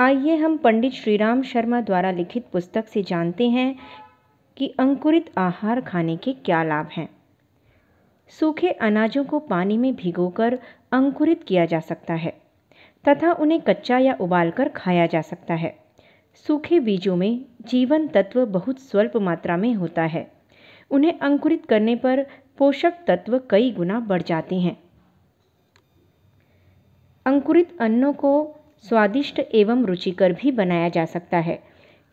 आइए हम पंडित श्रीराम शर्मा द्वारा लिखित पुस्तक से जानते हैं कि अंकुरित आहार खाने के क्या लाभ हैं सूखे अनाजों को पानी में भिगोकर अंकुरित किया जा सकता है तथा उन्हें कच्चा या उबालकर खाया जा सकता है सूखे बीजों में जीवन तत्व बहुत स्वल्प मात्रा में होता है उन्हें अंकुरित करने पर पोषक तत्व कई गुना बढ़ जाते हैं अंकुरित अन्नों को स्वादिष्ट एवं रुचिकर भी बनाया जा सकता है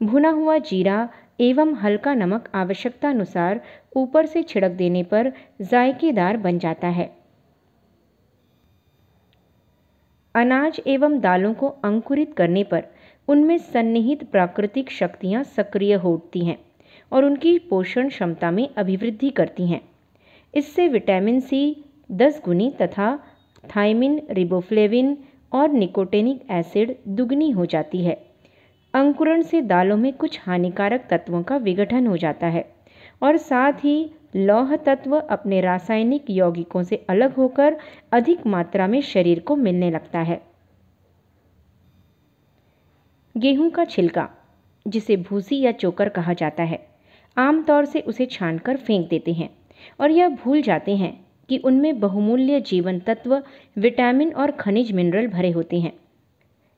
भुना हुआ जीरा एवं हल्का नमक आवश्यकतानुसार ऊपर से छिड़क देने पर जायकेदार बन जाता है अनाज एवं दालों को अंकुरित करने पर उनमें सन्निहित प्राकृतिक शक्तियाँ सक्रिय होती हैं और उनकी पोषण क्षमता में अभिवृद्धि करती हैं इससे विटामिन सी दस गुनी तथा थायमिन रिबोफ्लेविन और निकोटेनिक एसिड दुगनी हो जाती है अंकुरण से दालों में कुछ हानिकारक तत्वों का विघटन हो जाता है और साथ ही लौह तत्व अपने रासायनिक यौगिकों से अलग होकर अधिक मात्रा में शरीर को मिलने लगता है गेहूं का छिलका जिसे भूसी या चोकर कहा जाता है आमतौर से उसे छानकर फेंक देते हैं और यह भूल जाते हैं कि उनमें बहुमूल्य जीवन तत्व विटामिन और खनिज मिनरल भरे होते हैं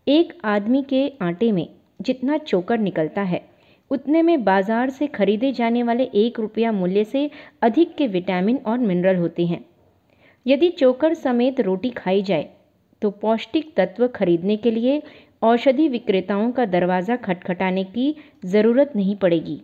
एक आदमी के आटे में जितना चोकर निकलता है उतने में बाजार से खरीदे जाने वाले एक रुपया मूल्य से अधिक के विटामिन और मिनरल होते हैं यदि चोकर समेत रोटी खाई जाए तो पौष्टिक तत्व खरीदने के लिए औषधि विक्रेताओं का दरवाज़ा खटखटाने की ज़रूरत नहीं पड़ेगी